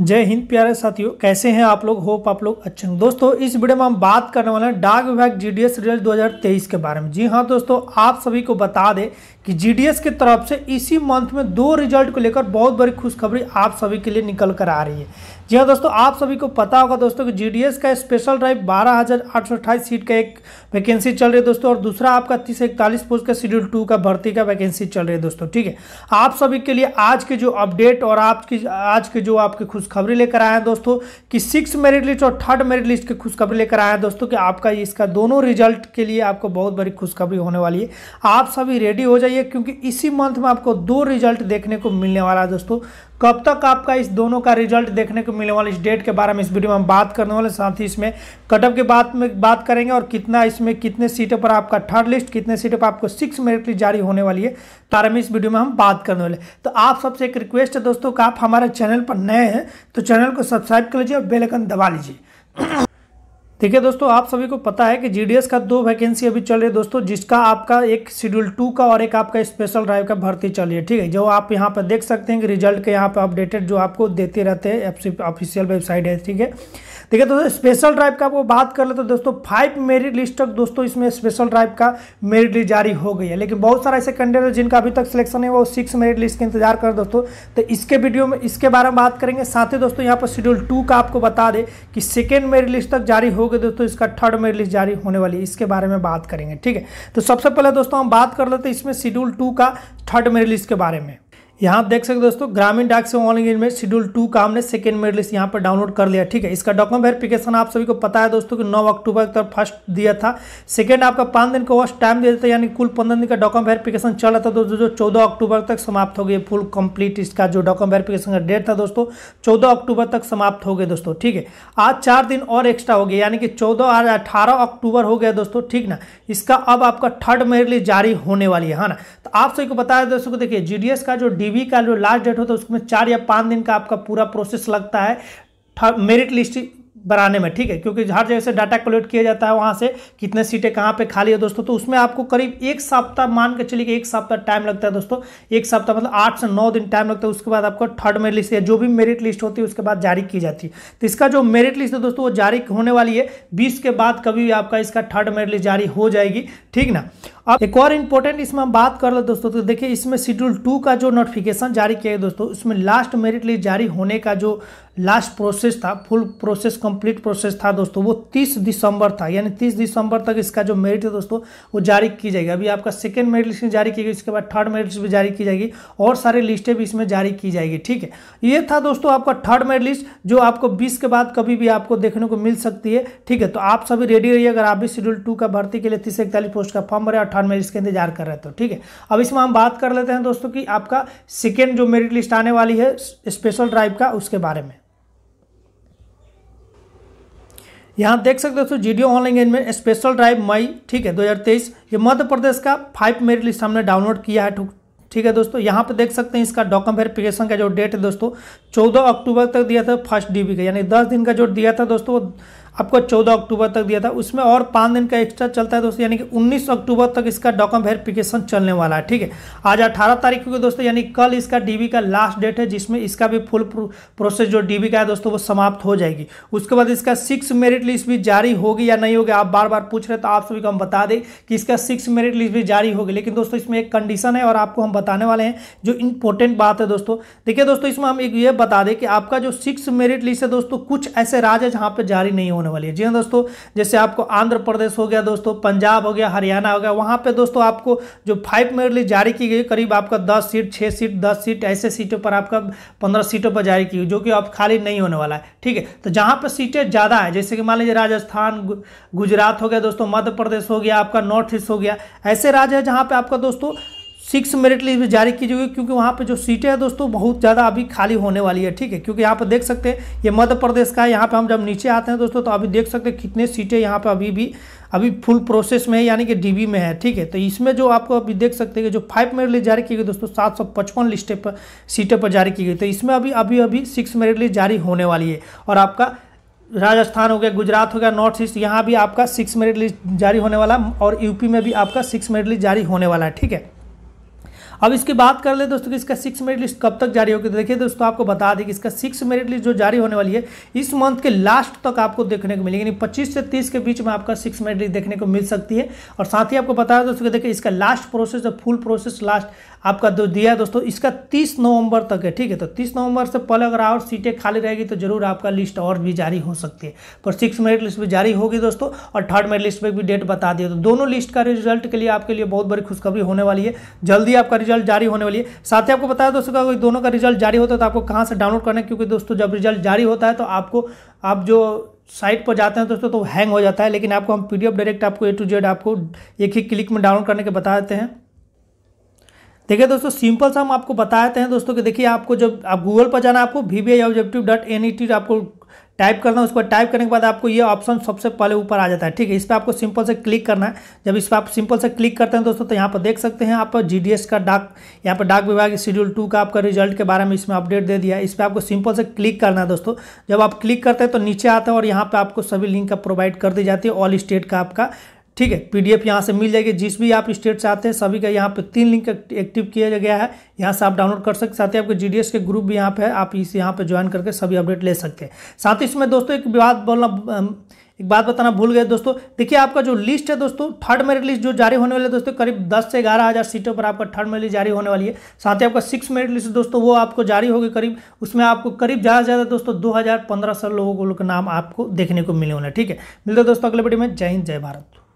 जय हिंद प्यारे साथियों कैसे हैं आप लोग होप आप लोग अच्छे होंगे दोस्तों इस वीडियो में हम बात करने वाले हैं डाक विभाग जीडीएस रिजल्ट 2023 के बारे में जी हाँ दोस्तों आप सभी को बता दें कि जीडीएस की तरफ से इसी मंथ में दो रिजल्ट को लेकर बहुत बड़ी खुशखबरी आप सभी के लिए निकल कर आ रही है जी हाँ दोस्तों आप सभी को पता होगा दोस्तों कि जी का स्पेशल ड्राइव बारह सीट का एक वैकेंसी चल रही है दोस्तों और दूसरा आपका तीस इकतालीस पोस्ट का शेड्यूल टू का भर्ती का वैकेंसी चल रही है दोस्तों ठीक है आप सभी के लिए आज के जो अपडेट और आपकी आज के जो आपकी खुश खुशखबरी लेकर आए हैं दोस्तों कि सिक्स मेरिट लिस्ट और थर्ड मेरिट लिस्ट की खुशखबरी लेकर आए हैं दोस्तों कि आपका इसका दोनों रिजल्ट के लिए आपको बहुत बड़ी खुशखबरी होने वाली है आप सभी रेडी हो जाइए क्योंकि इसी मंथ में आपको दो रिजल्ट देखने को मिलने वाला है दोस्तों कब तक आपका इस दोनों का रिजल्ट देखने को मिलने वाला इस डेट के बारे में इस वीडियो में हम बात करने वाले साथ ही इसमें कटअप के बाद में बात करेंगे और कितना इसमें कितने सीटों पर आपका थर्ड लिस्ट कितने सीटों पर आपको सिक्स मेरिट लिस्ट जारी होने वाली है तारा में इस वीडियो में हम बात करने वाले तो आप सबसे एक रिक्वेस्ट है दोस्तों का आप हमारे चैनल पर नए हैं तो चैनल को सब्सक्राइब कर लीजिए और बेलकन दबा लीजिए ठीक है दोस्तों आप सभी को पता है कि जीडीएस का दो वैकेंसी अभी चल रही है दोस्तों जिसका आपका एक शेड्यूल टू का और एक आपका स्पेशल ड्राइव का भर्ती चल रही है ठीक है जो आप यहाँ पर देख सकते हैं कि रिजल्ट के यहाँ पर अपडेटेड जो आपको देते रहते हैं ऑफिशियल वेबसाइट है ठीक है ठीक है दोस्तों स्पेशल ड्राइव का वो बात कर ले तो दोस्तों फाइव मेरिट लिस्ट तक दोस्तों इसमें स्पेशल ड्राइव का मेरिट लिस्ट जारी हो गई है लेकिन बहुत सारे ऐसे कैंडिडेट जिनका अभी तक सिलेक्शन है वो सिक्स मेरिट लिस्ट का इंतजार कर दोस्तों तो इसके वीडियो में इसके बारे में बात करेंगे साथ ही दोस्तों यहाँ पर शेड्यूल टू का आपको बता दें कि सेकेंड मेरिट लिस्ट तक जारी हो देखोगे दोस्तों इसका थर्ड मेड लिस्ट जारी होने वाली इसके बारे में बात करेंगे ठीक है तो सबसे पहले दोस्तों हम बात कर लेते हैं इसमें शेड्यूल टू का थर्ड मेड लिस्ट के बारे में यहाँ आप देख सकते हो दोस्तों ग्रामीण डाक से ऑनलाइन में शेड्यूल टू का हमने सेकेंड मेरिट लिस्ट यहाँ पर डाउनलोड कर लिया ठीक है इसका डॉक्यूमेंट वेरिफिकेशन आप सभी को पता है दोस्तों कि 9 अक्टूबर तक फर्स्ट दिया था सेकेंड आपका पाँच दिन का वर्ष टाइम दिया था यानी कुल पंद्रह दिन का डॉक्यूमेंट वेरिफिकेशन चल रहा था दोस्तों जो चौदह अक्टूबर तक समाप्त हो गई फुल कंप्लीट इसका जो डॉक्यूमेंट वेरिफिकेशन का डेट था दोस्तों चौदह अक्टूबर तक समाप्त हो गए दोस्तों ठीक है आज चार दिन और एक्स्ट्रा हो गए यानी कि चौदह आज अठारह अक्टूबर हो गया दोस्तों ठीक ना इसका अब आपका थर्ड मेरिट लिस्ट जारी होने वाली है हाँ ना तो आप सभी को बताया दोस्तों को देखिए जी का जो डी वीवी का जो लास्ट डेट होता है उसमें चार या पाँच दिन का आपका पूरा प्रोसेस लगता है मेरिट लिस्ट बनाने में ठीक है क्योंकि हर जगह से डाटा कलेक्ट किया जाता है वहाँ से कितने सीटें कहाँ पे खाली है दोस्तों तो उसमें आपको करीब एक सप्ताह मान के चलिए कि एक सप्ताह टाइम लगता है दोस्तों एक सप्ताह मतलब आठ से नौ दिन टाइम लगता है उसके बाद आपको थर्ड मेरिट लिस्ट या जो भी मेरिट लिस्ट होती है उसके बाद जारी की जाती है तो इसका जो मेरिट लिस्ट है दोस्तों वो जारी होने वाली है बीस के बाद कभी भी आपका इसका थर्ड मेरिट लिस्ट जारी हो जाएगी ठीक ना अब एक और इम्पोर्टेंट इसमें हम बात कर ले दोस्तों तो देखिए इसमें शेड्यूल टू का जो नोटिफिकेशन जारी किया है दोस्तों उसमें लास्ट मेरिट लिस्ट जारी होने का जो लास्ट प्रोसेस था फुल प्रोसेस कंप्लीट प्रोसेस था दोस्तों वो 30 दिसंबर था यानी 30 दिसंबर तक इसका जो मेरिट है दोस्तों वो जारी की जाएगी अभी आपका सेकेंड मेरिट लिस्ट जारी की गई इसके बाद थर्ड मेरिट लिस्ट भी जारी की जाएगी और सारी लिस्टें भी इसमें जारी की जाएगी ठीक है ये था दोस्तों आपका थर्ड मेरिट लिस्ट जो आपको बीस के बाद कभी भी आपको देखने को मिल सकती है ठीक है तो आप सभी रेडी रहिए अगर आप भी शेड्यूल टू का भर्ती के लिए तीस इकतालीस पोस्ट का फॉर्म भरे और थर्ड मेरिट के का इंतजार कर रहे तो ठीक है अब इसमें हम बात कर लेते हैं दोस्तों की आपका सेकेंड जो मेरिट लिस्ट आने वाली है स्पेशल ड्राइव का उसके बारे में यहाँ देख सकते हो दोस्तों जी डी ऑनलाइन में स्पेशल ड्राइव मई ठीक है 2023 ये मध्य प्रदेश का फाइव मेरे लिस्ट हमने डाउनलोड किया है ठीक है दोस्तों यहाँ पे देख सकते हैं इसका डॉक्यूमेंट वेरिफिकेशन का जो डेट है दोस्तों 14 अक्टूबर तक दिया था फर्स्ट डीबी का यानी 10 दिन का जो दिया था दोस्तों आपको 14 अक्टूबर तक दिया था उसमें और पाँच दिन का एक्स्ट्रा चलता है दोस्तों यानी कि 19 अक्टूबर तक इसका डॉक्यूमेंट वेरिफिकेशन चलने वाला है ठीक है आज 18 तारीख को दोस्तों यानी कल इसका डीबी का लास्ट डेट है जिसमें इसका भी फुल प्रोसेस जो डीबी का है दोस्तों वो समाप्त हो जाएगी उसके बाद इसका सिक्स मेरिट लिस्ट भी जारी होगी या नहीं होगी आप बार बार पूछ रहे तो आप सभी को हम बता दें कि इसका सिक्स मेरिट लिस्ट भी जारी होगी लेकिन दोस्तों इसमें एक कंडीशन है और आपको हम बताने वाले हैं जो इंपॉर्टेंट बात है दोस्तों देखिए दोस्तों इसमें हम एक ये बता दें कि आपका जो सिक्स मेरिट लिस्ट है दोस्तों कुछ ऐसे राज है जहाँ पर जारी नहीं होने होने वाली है जी हाँ दोस्तों जैसे आपको आंध्र प्रदेश हो गया दोस्तों पंजाब हो गया हरियाणा हो गया वहाँ पर दोस्तों आपको जो फाइव मेरिट लिस्ट जारी की गई करीब आपका दस सीट छः सीट दस सीट ऐसे सीटों पर आपका पंद्रह सीटों पर जारी की जो कि अब खाली नहीं होने वाला है ठीक है तो जहाँ पर सीटें ज़्यादा है जैसे कि मान लीजिए राजस्थान गुजरात हो गया दोस्तों मध्य प्रदेश हो गया आपका नॉर्थ ईस्ट हो गया ऐसे राज्य है जहाँ पर आपका दोस्तों सिक्स मेरिट लिस्ट भी जारी की जाएगी क्योंकि वहाँ पे जो सीटें हैं दोस्तों बहुत ज़्यादा अभी खाली होने वाली है ठीक है क्योंकि यहाँ पे देख सकते हैं ये मध्य प्रदेश का है यहाँ पे हम जब नीचे आते हैं दोस्तों तो अभी देख सकते हैं कितने सीटें यहाँ पे अभी भी अभी फुल प्रोसेस में है यानी कि डी में है ठीक है तो इसमें जो आपको अभी देख सकते हैं कि जो फाइव मेरिट लिस्ट जारी की गई दोस्तों सात सौ पचपन लिस्टें पर सीटें पर जारी की गई तो इसमें अभी अभी अभी सिक्स मेरिट लिस्ट जारी होने वाली है और आपका राजस्थान हो गया गुजरात हो गया नॉर्थ ईस्ट यहाँ भी आपका सिक्स मेरिट लिस्ट जारी होने वाला और यूपी में भी आपका सिक्स मेरिट लिस्ट जारी होने वाला है ठीक है अब इसकी बात कर ले दोस्तों कि इसका सिक्स मेरिट लिस्ट कब तक जारी होगी तो देखिए दोस्तों आपको बता दें कि इसका सिक्स मेरिट लिस्ट जो जारी होने वाली है इस मंथ के लास्ट तक आपको देखने को मिलेगी यानी पच्चीस से तीस के बीच में आपका सिक्स मेरिट लिस्ट देखने को मिल सकती है और साथ ही आपको बता दें दोस्तों देखिए इसका last process full process last आपका जो दिया है दोस्तों इसका 30 नवंबर तक है ठीक है तो 30 नवंबर से पहले अगर और सीटें खाली रहेगी तो जरूर आपका लिस्ट और भी जारी हो सकती है पर सिक्स मेरिट लिस्ट भी जारी होगी दोस्तों और थर्ड मेरिट लिस्ट में भी डेट बता दिए तो दोनों लिस्ट का रिजल्ट के लिए आपके लिए बहुत बड़ी खुशखबरी होने वाली है जल्दी आपका रिजल्ट जारी होने वाली है साथ ही आपको बताया दोस्तों का दोनों का रिजल्ट जारी होता है तो आपको कहाँ से डाउनलोड करना है क्योंकि दोस्तों जब रिजल्ट जारी होता है तो आपको आप जो साइट पर जाते हैं दोस्तों तो हैंग हो जाता है लेकिन आपको हम पीडीएफ डायरेक्ट आपको ए टू जेड आपको एक ही क्लिक में डाउनलोड करने के बता देते हैं देखिए दोस्तों सिंपल सा हम आपको बताते हैं दोस्तों कि देखिए आपको जब आप गूगल पर जाना आपको V objective dot N E T आपको टाइप करना है उस पर टाइप करने के बाद आपको ये ऑप्शन सबसे पहले ऊपर आ जाता है ठीक है इस पर आपको सिंपल से क्लिक करना है जब इस पर आप सिंपल से क्लिक करते हैं दोस्तों तो यहाँ पर देख सकते हैं आप जी का डाक यहाँ पर डाक विभाग शेड्यूल टू का आपका रिजल्ट के बारे में इसमें अपडेट दे दिया है इस पर आपको सिंपल से क्लिक करना है दोस्तों जब आप क्लिक करते हैं तो नीचे आता है और यहाँ पर आपको सभी लिंक का प्रोवाइड कर दी जाती है ऑल स्टेट का आपका ठीक है पीडीएफ यहाँ से मिल जाएगी जिस भी आप स्टेट से आते हैं सभी का यहाँ पे तीन लिंक एक्टिव किया गया है यहाँ से आप डाउनलोड कर सकते साथ ही आपके जीडीएस के ग्रुप भी यहाँ पे है आप इस यहाँ पे ज्वाइन करके सभी अपडेट ले सकते हैं साथ ही इसमें दोस्तों एक बात बोलना एक बात बताना भूल गए दोस्तों देखिए आपका जो लिस्ट है दोस्तों थर्ड मेरिट लिस्ट जो जारी होने वाले दोस्तों करीब दस से ग्यारह हज़ार सीटों पर आपका थर्ड मेरिट जारी होने वाली है साथ ही आपका सिक्स मेरिट लिस्ट दोस्तों वो आपको जारी होगी करीब उसमें आपको करीब ज़्यादा से ज़्यादा दोस्तों दो हज़ार पंद्रह सौ लोगों का नाम आपको देखने को मिले होने ठीक है मिलते दोस्तों अगले वीडियो में जय हिंद जय भारत